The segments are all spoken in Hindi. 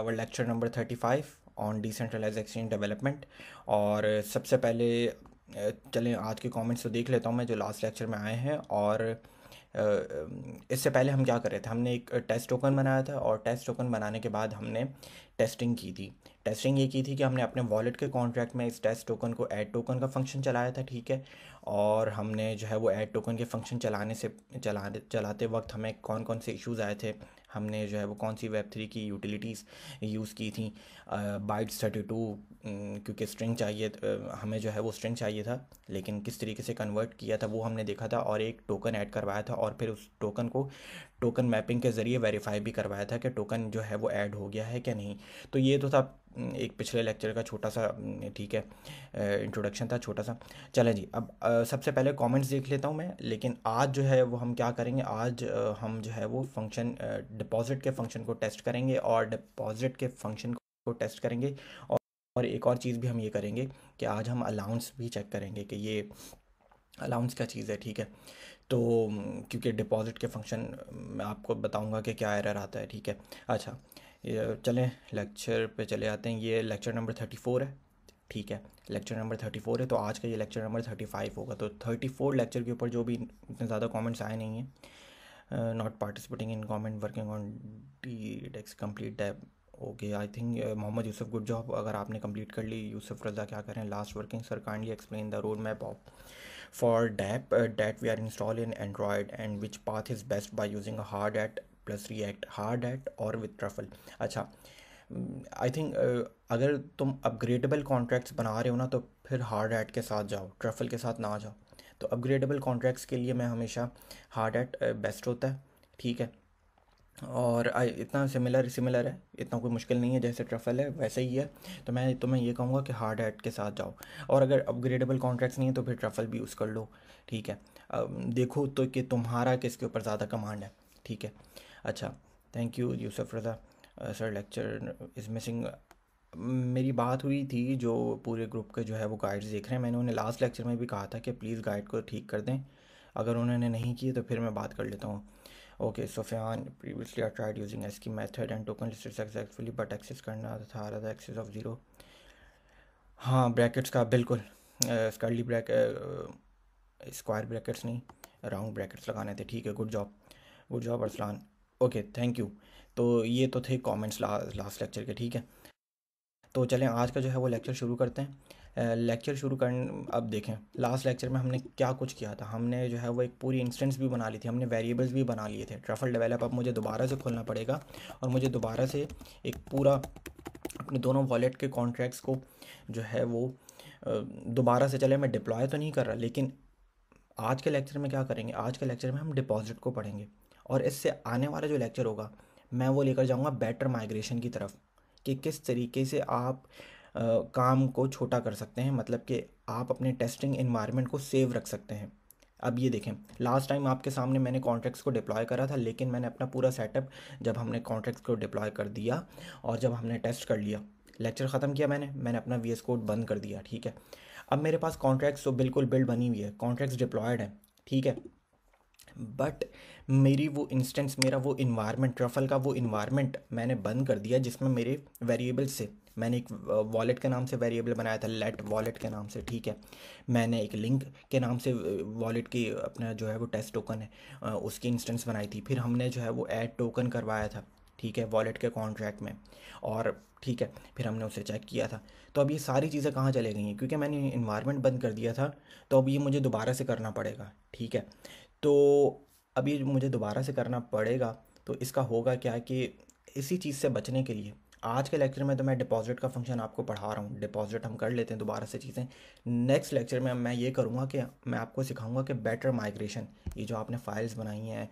lecture number thirty five on decentralize exchange development और सबसे पहले चलें आज के कमेंट्स तो देख लेता हूँ मैं जो लास्ट लेक्चर में आए हैं और इससे पहले हम क्या कर रहे थे हमने एक टेस्ट टोकन बनाया था और टेस्ट टोकन बनाने के बाद हमने टेस्टिंग की थी टेस्टिंग ये की थी कि हमने अपने वॉलेट के कॉन्ट्रैक्ट में इस टेस्ट टोकन को ऐड टोकन का फंक्शन चलाया था ठीक है और हमने जो है वो ऐड टोकन के फंक्शन चलाने से चला चलाते वक्त हमें कौन कौन से इश्यूज़ आए थे हमने जो है वो कौन सी वेब थ्री की यूटिलिटीज़ यूज़ की थी बाइट्स थर्टी टू क्योंकि स्ट्रिंग चाहिए हमें जो है वो स्ट्रिंग चाहिए था लेकिन किस तरीके से कन्वर्ट किया था वो हमने देखा था और एक टोकन ऐड करवाया था और फिर उस टोकन को टोकन मैपिंग के ज़रिए वेरीफाई भी करवाया था कि टोकन जो है वो ऐड हो गया है क्या नहीं तो ये तो था एक पिछले लेक्चर का छोटा सा हम्म, ठीक है इंट्रोडक्शन था छोटा सा चलें जी अब सबसे पहले कमेंट्स देख लेता हूँ मैं लेकिन आज जो है वो हम क्या करेंगे आज हम जो है वो फंक्शन डिपॉजिट के फंक्शन को टेस्ट करेंगे और डिपॉजिट के फंक्शन को टेस्ट करेंगे और एक और चीज़ भी हम ये करेंगे कि आज हम अलाउंस भी चेक करेंगे कि ये अलाउंस क्या चीज़ है ठीक है तो हम्म, क्योंकि डिपॉजिट के फंक्शन हम्म, मैं आपको बताऊंगा कि क्या एरर आता है ठीक है अच्छा चलें लेक्चर पे चले आते हैं ये लेक्चर नंबर थर्टी फोर है ठीक है लेक्चर नंबर थर्टी फोर है तो आज का ये लेक्चर नंबर थर्टी फाइव होगा तो थर्टी फोर लेक्चर के ऊपर जो भी इतने ज़्यादा कॉमेंट्स आए नहीं हैं not participating in comment working on the dex complete dapp okay I think Mohammad Yusuf good job अगर आपने कंप्लीट कर ली यूसुफ रजा क्या करें last working sir kindly explain the road map of for dapp that we are install in Android and which path is best by using a Hardhat plus react Hardhat और विथ ट्रफल अच्छा आई थिंक uh, अगर तुम अपग्रेडेबल कॉन्ट्रैक्ट्स बना रहे हो ना तो फिर हार्ड एट के साथ जाओ ट्रफल के साथ ना जाओ तो अपग्रेडेबल कॉन्ट्रैक्ट्स के लिए मैं हमेशा हार्ड एट बेस्ट होता है ठीक है और इतना सिमिलर सिमिलर है इतना कोई मुश्किल नहीं है जैसे ट्रफल है वैसे ही है तो मैं तो मैं ये कहूँगा कि हार्ड एट के साथ जाओ और अगर अपग्रेडेबल कॉन्ट्रैक्ट्स नहीं है तो फिर ट्रफल भी यूज़ कर लो ठीक है देखो तो कि तुम्हारा किसके ऊपर ज़्यादा कमांड है ठीक है अच्छा thank you Yusuf Raza sir lecture is missing मेरी बात हुई थी जो पूरे ग्रुप के जो है वो गाइड्स देख रहे हैं मैंने उन्हें लास्ट लेक्चर में भी कहा था कि प्लीज़ गाइड को ठीक कर दें अगर उन्होंने नहीं किए तो फिर मैं बात कर लेता हूँ okay Sufiyan previously I tried using S की method and token listed successfully but access करना था रहा था एक्सेस ऑफ ज़ीरो हाँ ब्रैकेट्स का बिल्कुल स्कर्ली ब्रैक स्क्वायर ब्रैकेट्स नहीं राउंड ब्रैकेट्स लगाने थे ठीक है good job good job Arsalan okay thank you तो ये तो थे कमेंट्स ला, लास्ट लेक्चर के ठीक है तो चलें आज का जो है वो लेक्चर शुरू करते हैं लेक्चर शुरू कर अब देखें लास्ट लेक्चर में हमने क्या कुछ किया था हमने जो है वो एक पूरी इंस्टेंस भी बना ली थी हमने वेरिएबल्स भी बना लिए थे ट्रफल डेवलप अब मुझे दोबारा से खोलना पड़ेगा और मुझे दोबारा से एक पूरा अपने दोनों वॉलेट के कॉन्ट्रैक्ट्स को जो है वो दोबारा से चले मैं डिप्लॉय तो नहीं कर रहा लेकिन आज के लेक्चर में क्या करेंगे आज के लेक्चर में हम डिपॉजिट को पढ़ेंगे और इससे आने वाला जो लेक्चर होगा मैं वो लेकर जाऊँगा बेटर माइग्रेशन की तरफ कि किस तरीके से आप आ, काम को छोटा कर सकते हैं मतलब कि आप अपने टेस्टिंग इन्वायरमेंट को सेव रख सकते हैं अब ये देखें लास्ट टाइम आपके सामने मैंने कॉन्ट्रैक्ट्स को डिप्लॉय करा था लेकिन मैंने अपना पूरा सेटअप जब हमने कॉन्ट्रैक्ट्स को डिप्लॉय कर दिया और जब हमने टेस्ट कर लिया लेक्चर ख़त्म किया मैंने मैंने अपना वी कोड बंद कर दिया ठीक है अब मेरे पास कॉन्ट्रैक्ट्स तो बिल्कुल बिल्ड बनी हुई है कॉन्ट्रैक्ट्स डिप्लॉयड हैं ठीक है बट मेरी वो इंस्टेंस मेरा वो इन्वायरमेंट ट्रफल का वो इन्वायरमेंट मैंने बंद कर दिया जिसमें मेरे वेरिएबल से मैंने एक वॉलेट के नाम से वेरिएबल बनाया था लेट वॉलेट के नाम से ठीक है मैंने एक लिंक के नाम से वॉलेट की अपना जो है वो टेस्ट टोकन है उसकी इंस्टेंस बनाई थी फिर हमने जो है वो ऐड टोकन करवाया था ठीक है वॉलेट के कॉन्ट्रैक्ट में और ठीक है फिर हमने उसे चेक किया था तो अब ये सारी चीज़ें कहाँ चले गई हैं क्योंकि मैंने इन्वायरमेंट बंद कर दिया था तो अब ये मुझे दोबारा से करना पड़ेगा ठीक है तो अभी मुझे दोबारा से करना पड़ेगा तो इसका होगा क्या कि इसी चीज़ से बचने के लिए आज के लेक्चर में तो मैं डिपॉजिट का फंक्शन आपको पढ़ा रहा हूँ डिपॉजिट हम कर लेते हैं दोबारा से चीज़ें नेक्स्ट लेक्चर में मैं ये करूँगा कि मैं आपको सिखाऊंगा कि बेटर माइग्रेशन ये जो आपने फाइल्स बनाई हैं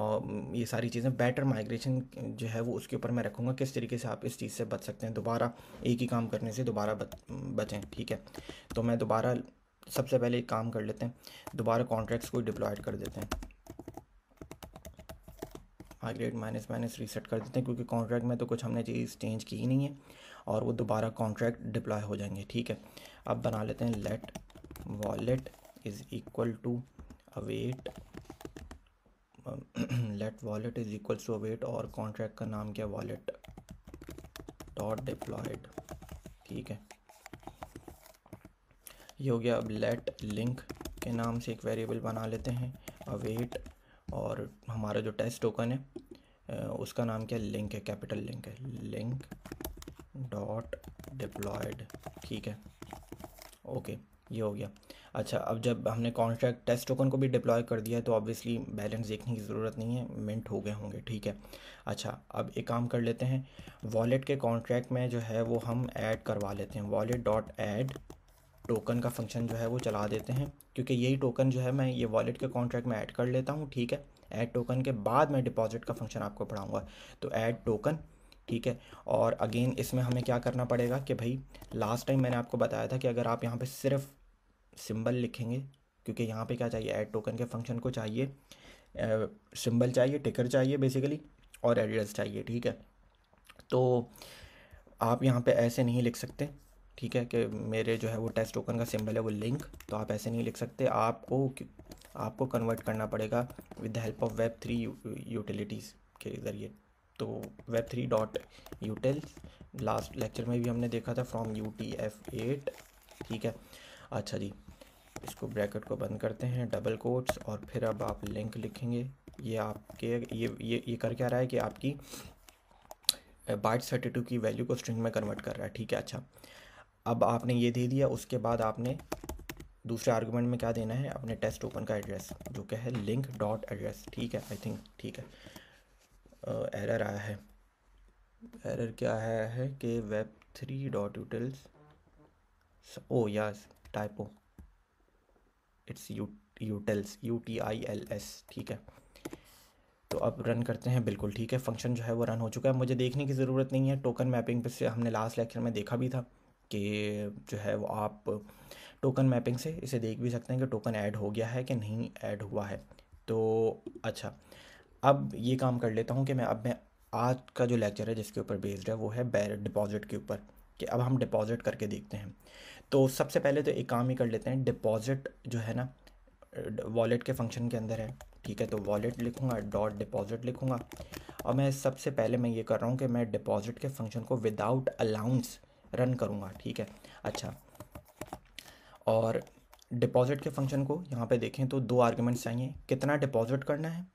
और ये सारी चीज़ें बेटर माइग्रेशन जो है वो उसके ऊपर मैं रखूँगा किस तरीके से आप इस चीज़ से बच सकते हैं दोबारा एक ही काम करने से दोबारा बचें ठीक है तो मैं दोबारा सबसे पहले एक काम कर लेते हैं दोबारा कॉन्ट्रैक्ट्स को डिप्लॉयड कर देते हैं माइग्रेट माइनस माइनस रीसेट कर देते हैं क्योंकि कॉन्ट्रैक्ट में तो कुछ हमने चीज़ चेंज की ही नहीं है और वो दोबारा कॉन्ट्रैक्ट डिप्लॉय हो जाएंगे ठीक है अब बना लेते हैं let wallet is equal to await let wallet is equal to await और कॉन्ट्रैक्ट का नाम क्या वॉलेट डॉट डिप्लॉयड ठीक है ये हो गया अब लेट लिंक के नाम से एक वेरिएबल बना लेते हैं अवेट और हमारा जो टेस्ट टोकन है उसका नाम क्या लिंक है कैपिटल लिंक है लिंक डॉट डिप्लॉयड ठीक है ओके ये हो गया अच्छा अब जब हमने कॉन्ट्रैक्ट टेस्ट टोकन को भी डिप्लॉय कर दिया है तो ऑब्वियसली बैलेंस देखने की ज़रूरत नहीं है मिंट हो गए होंगे ठीक है अच्छा अब एक काम कर लेते हैं वॉलेट के कॉन्ट्रैक्ट में जो है वो हम ऐड करवा लेते हैं वॉलेट डॉट ऐड टोकन का फंक्शन जो है वो चला देते हैं क्योंकि यही टोकन जो है मैं ये वॉलेट के कॉन्ट्रैक्ट में ऐड कर लेता हूँ ठीक है ऐड टोकन के बाद मैं डिपॉजिट का फंक्शन आपको पढ़ाऊँगा तो ऐड टोकन ठीक है और अगेन इसमें हमें क्या करना पड़ेगा कि भाई लास्ट टाइम मैंने आपको बताया था कि अगर आप यहाँ पर सिर्फ सिम्बल लिखेंगे क्योंकि यहाँ पर क्या चाहिए ऐड टोकन के फंक्शन को चाहिए सिम्बल चाहिए टिकर चाहिए बेसिकली और एड्रेस चाहिए ठीक है तो आप यहाँ पे ऐसे नहीं लिख सकते ठीक है कि मेरे जो है वो टेस्ट टोकन का सिंबल है वो लिंक तो आप ऐसे नहीं लिख सकते आपको आपको कन्वर्ट करना पड़ेगा with the help of web three utilities के ज़रिए तो web three dot util last lecture में भी हमने देखा था from U T F eight ठीक है अच्छा जी इसको ब्रैकेट को बंद करते हैं डबल कोट्स और फिर अब आप लिंक लिखेंगे ये आपके ये ये ये कर क्या रहा है कि आपकी बाइट थर्टी टू की वैल्यू को स्ट्रिंग में कन्वर्ट कर रहा है ठीक है अच्छा अब आपने ये दे दिया उसके बाद आपने दूसरे आर्गूमेंट में क्या देना है अपने टेस्ट ओपन का एड्रेस जो क्या है लिंक डॉट एड्रेस ठीक है आई थिंक ठीक है एरर आया है एरर क्या आया है कि web three dot utils oh yes typo it's U utils U T I L S ठीक है तो अब रन करते हैं बिल्कुल ठीक है फंक्शन जो है वो रन हो चुका है मुझे देखने की ज़रूरत नहीं है टोकन मैपिंग पे से हमने लास्ट लेक्चर में देखा भी था कि जो है वो आप टोकन मैपिंग से इसे देख भी सकते हैं कि टोकन ऐड हो गया है कि नहीं ऐड हुआ है तो अच्छा अब ये काम कर लेता हूँ कि मैं अब मैं आज का जो लेक्चर है जिसके ऊपर बेस्ड है वो है बैर डिपॉजिट के ऊपर कि अब हम डिपॉजिट करके देखते हैं तो सबसे पहले तो एक काम ही कर लेते हैं डिपॉजिट जो है ना वॉलेट के फंक्शन के अंदर है ठीक है तो वॉलेट लिखूँगा डॉट डिपॉजिट लिखूँगा और मैं सबसे पहले मैं ये कर रहा हूँ कि मैं डिपॉजिट के फंक्शन को विदाउट अलाउंस रन करूँगा ठीक है अच्छा और डिपॉजिट के फंक्शन को यहाँ पे देखें तो दो आर्ग्यूमेंट्स चाहिए कितना डिपॉजिट करना है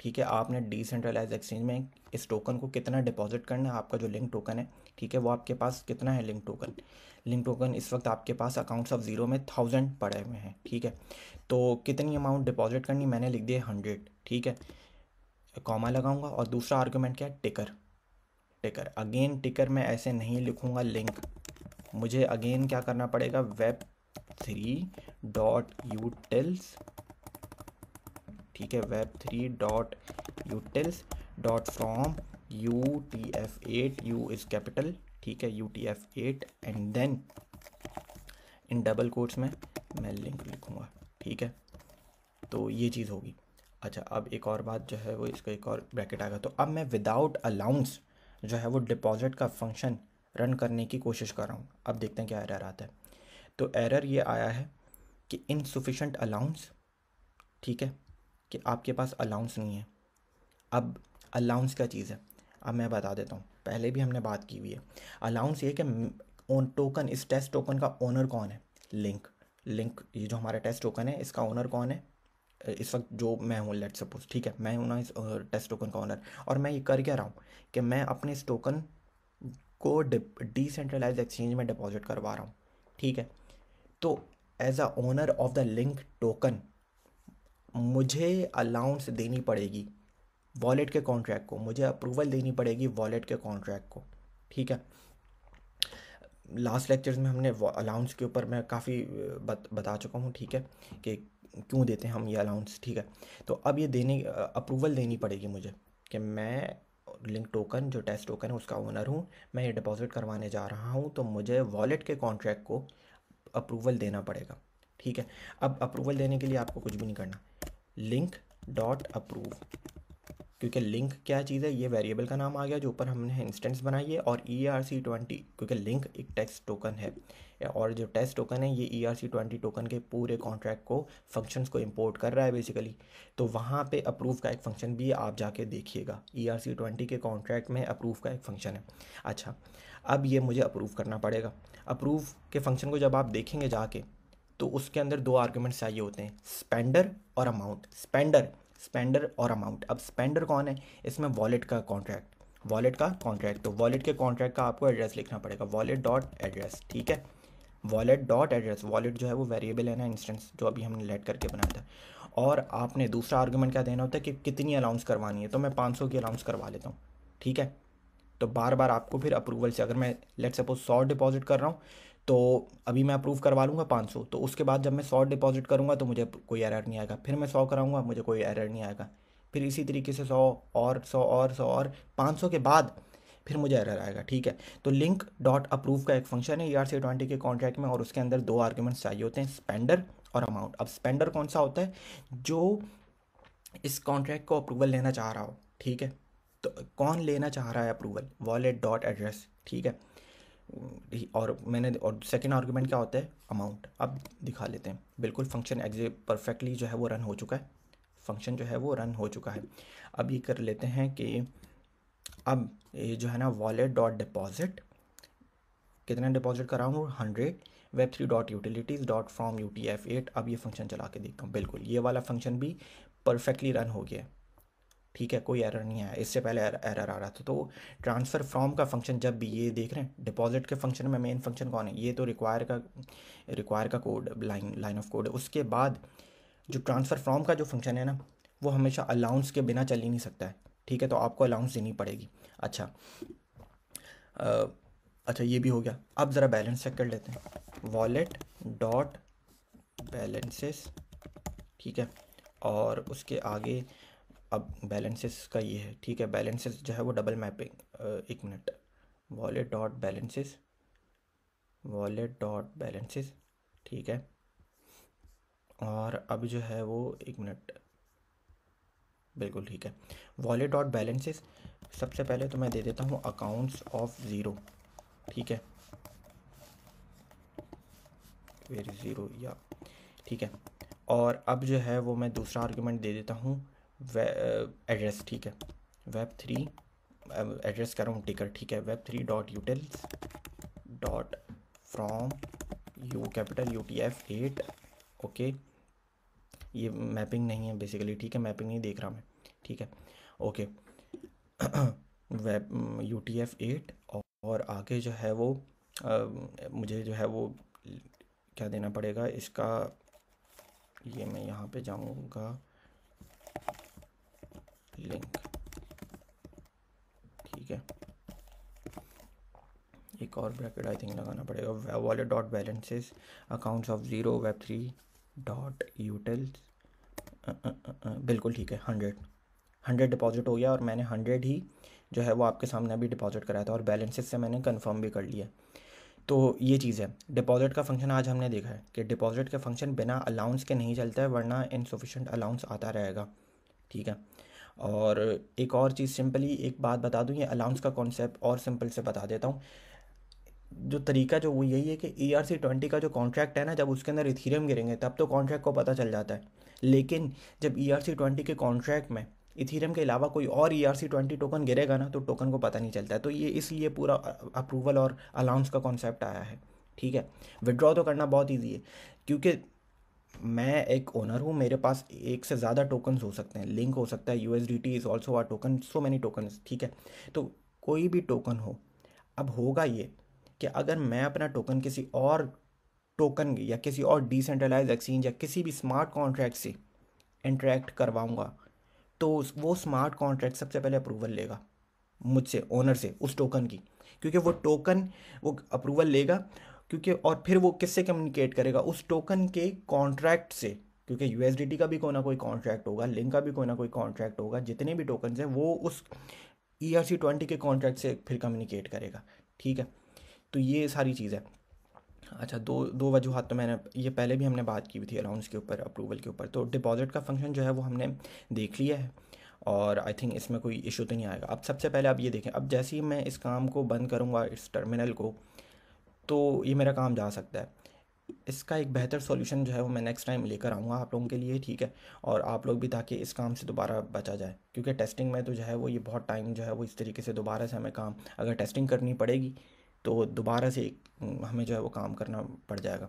ठीक है आपने डिसेंट्रलाइज एक्सचेंज में इस टोकन को कितना डिपॉजिट करना है आपका जो लिंक टोकन है ठीक है वो आपके पास कितना है लिंक टोकन लिंक टोकन इस वक्त आपके पास अकाउंट्स ऑफ ज़ीरो में थाउजेंड पड़े हुए हैं ठीक है तो कितनी अमाउंट डिपॉजिट करनी मैंने लिख दिया हंड्रेड ठीक है कॉमा लगाऊंगा और दूसरा आर्ग्यूमेंट क्या है टिकर टिकर अगेन टिकर मैं ऐसे नहीं लिखूंगा लिंक मुझे अगेन क्या करना पड़ेगा वेब थ्री डॉट यूटिल्स ठीक है web three dot utils dot from U T F eight U is capital ठीक है U T F eight and then in double quotes में मैं लिंक लिखूंगा ठीक है तो ये चीज़ होगी अच्छा अब एक और बात जो है वो इसका एक और ब्रैकेट आएगा तो अब मैं विदाउट अलाउंस जो है वो डिपॉजिट का फंक्शन रन करने की कोशिश कर रहा हूँ अब देखते हैं क्या एरर आता है तो एरर ये आया है कि इनसफिशेंट अलाउंस ठीक है कि आपके पास अलाउंस नहीं है अब अलाउंस क्या चीज़ है अब मैं बता देता हूँ पहले भी हमने बात की हुई है अलाउंस ये कि ओन टोकन इस टेस्ट टोकन का ओनर कौन है लिंक लिंक ये जो हमारा टेस्ट टोकन है इसका ओनर कौन है इस वक्त जो मैं हूँ लेट सपोज ठीक है मैं हूँ ना इस टेस्ट टोकन का ऑनर और मैं ये कर क्या रहा हूँ कि मैं अपने इस टोकन को डिसेंट्रलाइज एक्सचेंज में डिपॉजिट करवा रहा हूँ ठीक है तो as a owner of the link token मुझे अलाउंस देनी पड़ेगी वॉलेट के कॉन्ट्रैक्ट को मुझे अप्रूवल देनी पड़ेगी वॉलेट के कॉन्ट्रैक्ट को ठीक है लास्ट लेक्चर्स में हमने अलाउंस के ऊपर मैं काफ़ी बत, बता चुका हूँ ठीक है कि क्यों देते हैं हम ये अलाउंस ठीक है तो अब ये देने अप्रूवल देनी पड़ेगी मुझे कि मैं लिंक टोकन जो टेस्ट टोकन है उसका ओनर हूँ मैं ये डिपॉजिट करवाने जा रहा हूँ तो मुझे वॉलेट के कॉन्ट्रैक्ट को अप्रूवल देना पड़ेगा ठीक है अब अप्रूवल देने के लिए आपको कुछ भी नहीं करना लिंक डॉट अप्रूव क्योंकि लिंक क्या चीज़ है ये वेरिएबल का नाम आ गया जो ऊपर हमने इंस्टेंस बनाई है और ई आर सी ट्वेंटी क्योंकि लिंक एक टेक्स्ट टोकन है और जो टेस्ट टोकन है ये E R C twenty token के पूरे कॉन्ट्रैक्ट को फंक्शंस को इंपोर्ट कर रहा है बेसिकली तो वहाँ पे अप्रूव का एक फंक्शन भी आप जाके देखिएगा ई आर सी ट्वेंटी के कॉन्ट्रैक्ट में अप्रूव का एक फंक्शन है अच्छा अब ये मुझे अप्रूव करना पड़ेगा अप्रूव के फंक्शन को जब आप देखेंगे जाके तो उसके अंदर दो आर्ग्यूमेंट्स चाहिए होते हैं स्पेंडर और अमाउंट स्पेंडर स्पेंडर और अमाउंट अब स्पेंडर कौन है इसमें वॉलेट का कॉन्ट्रैक्ट वॉलेट का कॉन्ट्रैक्ट तो वॉलेट के कॉन्ट्रैक्ट का आपको एड्रेस लिखना पड़ेगा वॉलेट डॉट एड्रेस ठीक है वॉलेट डॉट एड्रेस वॉलेट जो है वो वेरिएबल है ना इंस्टेंस जो अभी हमने लेट करके बनाया था और आपने दूसरा आर्गूमेंट क्या देना होता है कि कितनी अलाउंस करवानी है तो मैं 500 की अलाउंस करवा लेता हूँ ठीक है तो बार बार आपको फिर अप्रूवल से अगर मैं लेट सपोज सौ डिपॉजिट कर रहा हूँ तो अभी मैं अप्रूव करवा लूँगा पाँच सौ तो उसके बाद जब मैं सौ डिपॉजिट करूँगा तो मुझे कोई एरर नहीं आएगा फिर मैं सौ कराऊँगा मुझे कोई एरर नहीं आएगा फिर इसी तरीके से सौ और सौ और सौ और पाँच सौ के बाद फिर मुझे एरर आएगा ठीक है तो लिंक डॉट अप्रूव का एक फंक्शन है ई आर सी ट्वेंटी के कॉन्ट्रैक्ट में और उसके अंदर दो आर्ग्यूमेंट्स चाहिए होते हैं स्पेंडर और अमाउंट अब स्पेंडर कौन सा होता है जो इस कॉन्ट्रैक्ट को अप्रूवल लेना चाह रहा हो ठीक है तो कौन लेना चाह रहा है अप्रूवल वॉलेट डॉट एड्रेस ठीक है और मैंने और सेकेंड आर्गूमेंट क्या होता है अमाउंट अब दिखा लेते हैं बिल्कुल फंक्शन एग्जे परफेक्टली जो है वो रन हो चुका है फंक्शन जो है वो रन हो चुका है अब ये कर लेते हैं कि अब ये जो है ना वॉलेट डॉट डिपॉजिट कितना डिपॉजिट कराऊँ hundred web three dot utilities dot from U T F eight अब ये फंक्शन चला के देखता हूँ बिल्कुल ये वाला फंक्शन भी परफेक्टली रन हो गया ठीक है कोई एरर नहीं आया इससे पहले एरर er-, आ रहा था तो ट्रांसफ़र फ्रॉम का फंक्शन जब भी ये देख रहे हैं डिपॉजिट के फंक्शन में मेन फंक्शन कौन है ये तो रिक्वायर का रिक्वायर का code line line of code उसके बाद जो ट्रांसफ़र फ्रॉम का जो फंक्शन है ना वो हमेशा अलाउंस के बिना चल ही नहीं सकता है ठीक है तो आपको अलाउंस देनी पड़ेगी अच्छा आ, अच्छा ये भी हो गया अब ज़रा बैलेंस चेक कर लेते हैं वॉलेट डॉट बैलेंसेस ठीक है और उसके आगे अब बैलेंसेस का ये है ठीक है बैलेंसेस जो है वो डबल मैपिंग एक minute wallet dot balances wallet dot balances ठीक है और अब जो है वो एक मिनट बिल्कुल ठीक है वॉलेट डॉट बैलेंसेस सबसे पहले तो मैं दे देता हूँ अकाउंट्स ऑफ ज़ीरो ठीक है वेरी ज़ीरो या ठीक है और अब जो है वो मैं दूसरा आर्गुमेंट दे देता हूँ एड्रेस ठीक है वेब थ्री एड्रेस कर रहा हूँ टिकर ठीक है web three dot utils dot from U capital U T F eight okay ये मैपिंग नहीं है बेसिकली ठीक है मैपिंग नहीं देख रहा मैं ठीक है okay web U T F eight और आगे जो है वो आ, मुझे जो है वो क्या देना पड़ेगा इसका ये मैं यहाँ पे जाऊँगा लिंक ठीक है एक और ब्रैकेट आई थिंक लगाना पड़ेगा wallet dot balances accounts of zero web three dot utils बिल्कुल ठीक है हंड्रेड हंड्रेड डिपॉजिट हो गया और मैंने हंड्रेड ही जो है वो आपके सामने अभी डिपॉजिट कराया था और बैलेंसेस से मैंने कंफर्म भी कर लिया तो ये चीज़ है डिपॉजिट का फंक्शन आज हमने देखा है कि डिपॉजिट का फंक्शन बिना अलाउंस के नहीं चलता है वरना इनसफिशेंट अलाउंस आता रहेगा ठीक है और एक और चीज़ सिंपली एक बात बता दूँ ये अलाउंस का कॉन्सेप्ट और सिंपल से बता देता हूँ जो तरीका जो वो यही है कि ई आर सी ट्वेंटी का जो कॉन्ट्रैक्ट है ना जब उसके अंदर इथीरियम गिरेंगे तब तो कॉन्ट्रैक्ट को पता चल जाता है लेकिन जब ई आर सी ट्वेंटी के कॉन्ट्रैक्ट में इथीरियम के अलावा कोई और E R C twenty token गिरेगा ना तो टोकन को पता नहीं चलता है तो ये इसलिए पूरा अप्रूवल और अलाउंस का कॉन्सेप्ट आया है ठीक है विड्रॉ तो करना बहुत ईजी है क्योंकि मैं एक ओनर हूँ मेरे पास एक से ज़्यादा टोकन्स हो सकते हैं लिंक हो सकता है U S D T is also R token so many tokens ठीक है तो कोई भी टोकन हो अब होगा ये कि अगर मैं अपना टोकन किसी और टोकन या किसी और डिसेंट्रलाइज एक्सचेंज या किसी भी स्मार्ट कॉन्ट्रैक्ट से इंट्रैक्ट करवाऊँगा तो वो स्मार्ट कॉन्ट्रैक्ट सबसे पहले अप्रूवल लेगा मुझसे ओनर से उस टोकन की क्योंकि वो टोकन वो अप्रूवल लेगा क्योंकि और फिर वो किससे कम्युनिकेट करेगा उस टोकन के कॉन्ट्रैक्ट से क्योंकि यू का भी कोई ना कोई कॉन्ट्रैक्ट होगा लिंक का भी कोई ना कोई कॉन्ट्रैक्ट होगा जितने भी टोकन हैं वो उस ई आर सी ट्वेंटी के कॉन्ट्रैक्ट से फिर कम्युनिकेट करेगा ठीक है तो ये सारी चीज़ है अच्छा दो दो वजूहत तो मैंने ये पहले भी हमने बात की हुई थी अलाउंस के ऊपर अप्रूवल के ऊपर तो डिपॉजिट का फंक्शन जो है वो हमने देख लिया है और आई थिंक इसमें कोई इशू तो नहीं आएगा अब सबसे पहले आप ये देखें अब जैसे ही मैं इस काम को बंद करूँगा इस टर्मिनल को तो ये मेरा काम जा सकता है इसका एक बेहतर सॉल्यूशन जो है वो मैं नेक्स्ट टाइम लेकर आऊँगा आप लोगों के लिए ठीक है और आप लोग भी ताकि इस काम से दोबारा बचा जाए क्योंकि टेस्टिंग में तो जो है वो ये बहुत टाइम जो है वो इस तरीके से दोबारा से हमें काम अगर टेस्टिंग करनी पड़ेगी तो दोबारा से हमें जो है वो काम करना पड़ जाएगा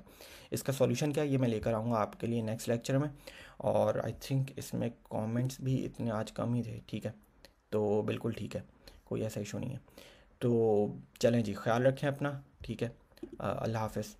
इसका सॉल्यूशन क्या है ये मैं लेकर आऊँगा आपके लिए नेक्स्ट लेक्चर में और आई थिंक इसमें कॉमेंट्स भी इतने आज कम ही थे ठीक है तो बिल्कुल ठीक है कोई ऐसा इशू नहीं है तो चलें जी ख्याल रखें अपना ठीक है अल्लाह हाफ